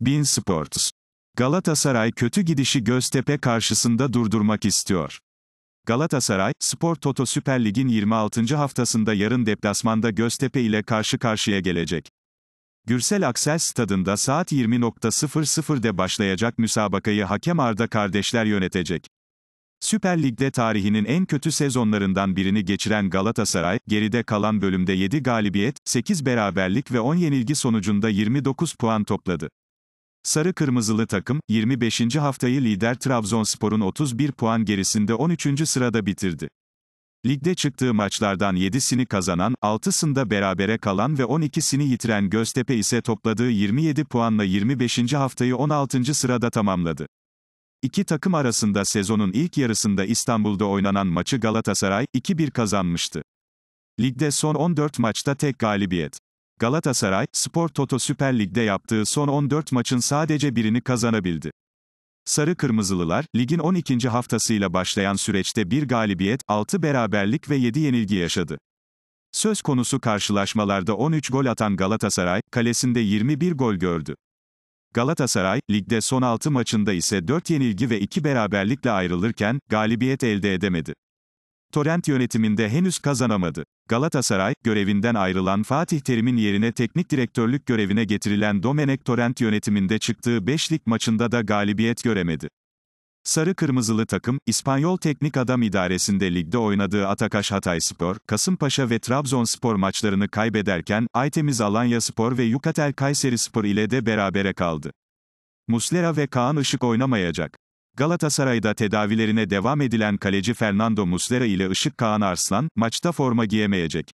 Bin Sports. Galatasaray kötü gidişi Göztepe karşısında durdurmak istiyor. Galatasaray, Spor Toto Süper Lig'in 26. haftasında yarın deplasmanda Göztepe ile karşı karşıya gelecek. Gürsel Aksel Stadında saat 20.00'de başlayacak müsabakayı hakem Arda kardeşler yönetecek. Süper Lig'de tarihinin en kötü sezonlarından birini geçiren Galatasaray, geride kalan bölümde 7 galibiyet, 8 beraberlik ve 10 yenilgi sonucunda 29 puan topladı. Sarı kırmızılı takım, 25. haftayı lider Trabzonspor'un 31 puan gerisinde 13. sırada bitirdi. Ligde çıktığı maçlardan 7'sini kazanan, 6'sında berabere kalan ve 12'sini yitiren Göztepe ise topladığı 27 puanla 25. haftayı 16. sırada tamamladı. İki takım arasında sezonun ilk yarısında İstanbul'da oynanan maçı Galatasaray 2-1 kazanmıştı. Ligde son 14 maçta tek galibiyet. Galatasaray, Spor Toto Süper Lig'de yaptığı son 14 maçın sadece birini kazanabildi. Sarı Kırmızılılar, ligin 12. haftasıyla başlayan süreçte bir galibiyet, 6 beraberlik ve 7 yenilgi yaşadı. Söz konusu karşılaşmalarda 13 gol atan Galatasaray, kalesinde 21 gol gördü. Galatasaray, ligde son 6 maçında ise 4 yenilgi ve 2 beraberlikle ayrılırken, galibiyet elde edemedi. Torrent yönetiminde henüz kazanamadı. Galatasaray, görevinden ayrılan Fatih Terim'in yerine teknik direktörlük görevine getirilen Domenek Torrent yönetiminde çıktığı 5 maçında da galibiyet göremedi. Sarı Kırmızılı takım, İspanyol teknik adam idaresinde ligde oynadığı Atakaş Hatayspor, Kasımpaşa ve Trabzonspor maçlarını kaybederken, Aytemiz Alanya Spor ve Yukatel Kayseri Spor ile de berabere kaldı. Muslera ve Kaan Işık oynamayacak. Galatasaray'da tedavilerine devam edilen kaleci Fernando Muslera ile Işık Kağan Arslan, maçta forma giyemeyecek.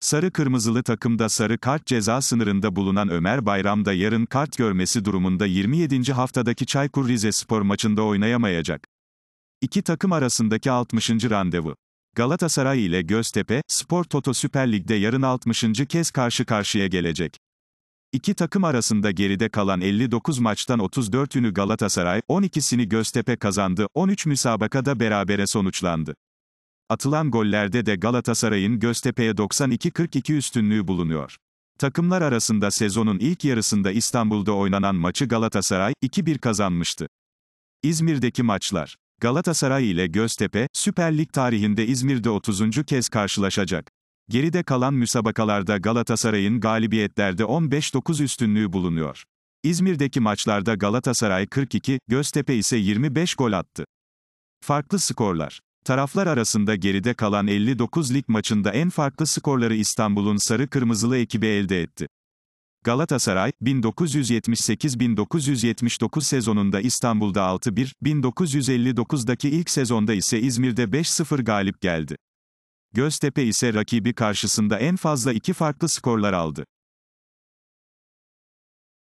Sarı kırmızılı takımda sarı kart ceza sınırında bulunan Ömer Bayram da yarın kart görmesi durumunda 27. haftadaki Çaykur Rizespor maçında oynayamayacak. İki takım arasındaki 60. randevu. Galatasaray ile Göztepe, Spor Toto Süper Lig'de yarın 60. kez karşı karşıya gelecek. İki takım arasında geride kalan 59 maçtan 34'ünü Galatasaray, 12'sini Göztepe kazandı, 13 müsabakada berabere sonuçlandı. Atılan gollerde de Galatasaray'ın Göztepe'ye 92-42 üstünlüğü bulunuyor. Takımlar arasında sezonun ilk yarısında İstanbul'da oynanan maçı Galatasaray 2-1 kazanmıştı. İzmir'deki maçlar Galatasaray ile Göztepe, Süper Lig tarihinde İzmir'de 30. kez karşılaşacak. Geride kalan müsabakalarda Galatasaray'ın galibiyetlerde 15-9 üstünlüğü bulunuyor. İzmir'deki maçlarda Galatasaray 42, Göztepe ise 25 gol attı. Farklı skorlar. Taraflar arasında geride kalan 59 lig maçında en farklı skorları İstanbul'un sarı kırmızılı ekibi elde etti. Galatasaray, 1978-1979 sezonunda İstanbul'da 6-1, 1959'daki ilk sezonda ise İzmir'de 5-0 galip geldi. Göztepe ise rakibi karşısında en fazla iki farklı skorlar aldı.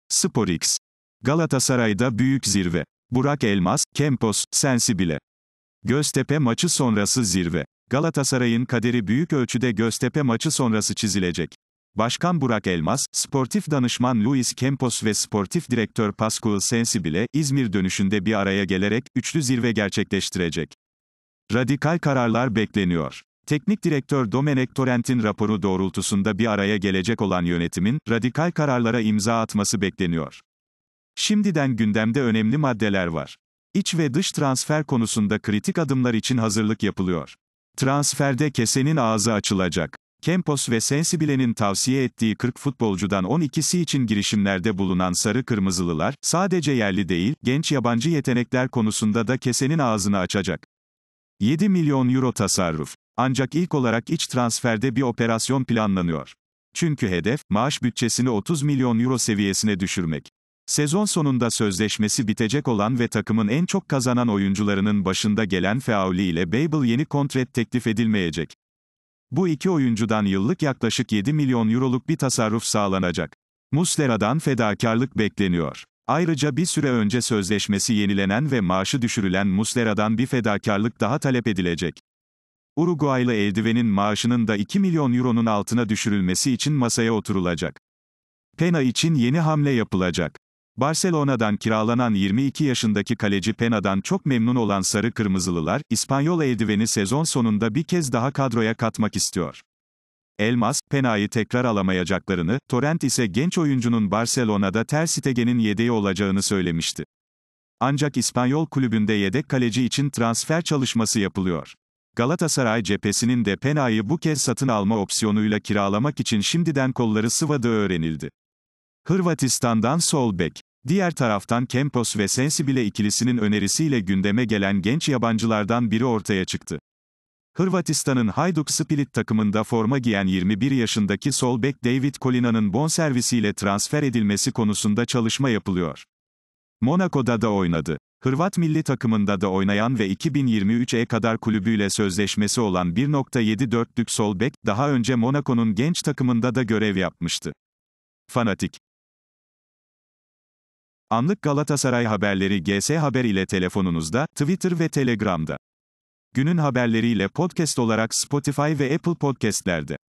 Sporx. Galatasaray'da büyük zirve. Burak Elmas, Kempos, Sensibile. Göztepe maçı sonrası zirve. Galatasaray'ın kaderi büyük ölçüde Göztepe maçı sonrası çizilecek. Başkan Burak Elmas, sportif danışman Luis Kempos ve sportif direktör Pascual Sensibile, İzmir dönüşünde bir araya gelerek, üçlü zirve gerçekleştirecek. Radikal kararlar bekleniyor. Teknik direktör Domenek Torrent'in raporu doğrultusunda bir araya gelecek olan yönetimin, radikal kararlara imza atması bekleniyor. Şimdiden gündemde önemli maddeler var. İç ve dış transfer konusunda kritik adımlar için hazırlık yapılıyor. Transferde kesenin ağzı açılacak. Kempos ve Sensibile'nin tavsiye ettiği 40 futbolcudan 12'si için girişimlerde bulunan Sarı Kırmızılılar, sadece yerli değil, genç yabancı yetenekler konusunda da kesenin ağzını açacak. 7 milyon euro tasarruf. Ancak ilk olarak iç transferde bir operasyon planlanıyor. Çünkü hedef, maaş bütçesini 30 milyon euro seviyesine düşürmek. Sezon sonunda sözleşmesi bitecek olan ve takımın en çok kazanan oyuncularının başında gelen Feauli ile Babel yeni kontrat teklif edilmeyecek. Bu iki oyuncudan yıllık yaklaşık 7 milyon euroluk bir tasarruf sağlanacak. Muslera'dan fedakarlık bekleniyor. Ayrıca bir süre önce sözleşmesi yenilenen ve maaşı düşürülen Muslera'dan bir fedakarlık daha talep edilecek. Uruguaylı eldivenin maaşının da 2 milyon euronun altına düşürülmesi için masaya oturulacak. Pena için yeni hamle yapılacak. Barcelona'dan kiralanan 22 yaşındaki kaleci Pena'dan çok memnun olan Sarı Kırmızılılar, İspanyol eldiveni sezon sonunda bir kez daha kadroya katmak istiyor. Elmas, Pena'yı tekrar alamayacaklarını, Torrent ise genç oyuncunun Barcelona'da Ter Stegen'in yedeği olacağını söylemişti. Ancak İspanyol kulübünde yedek kaleci için transfer çalışması yapılıyor. Galatasaray cephesinin de Pena'yı bu kez satın alma opsiyonuyla kiralamak için şimdiden kolları sıvadığı öğrenildi. Hırvatistan'dan sol bek. Diğer taraftan Kempos ve Sensibile ikilisinin önerisiyle gündeme gelen genç yabancılardan biri ortaya çıktı. Hırvatistan'ın Hajduk Split takımında forma giyen 21 yaşındaki sol bek David Kolina'nın bonservisiyle transfer edilmesi konusunda çalışma yapılıyor. Monaco'da da oynadı. Hırvat milli takımında da oynayan ve 2023'e kadar kulübüyle sözleşmesi olan 1.74'lük sol bek, daha önce Monaco'nun genç takımında da görev yapmıştı. Fanatik Anlık Galatasaray haberleri GS Haber ile telefonunuzda, Twitter ve Telegram'da. Günün haberleriyle podcast olarak Spotify ve Apple Podcast'lerde.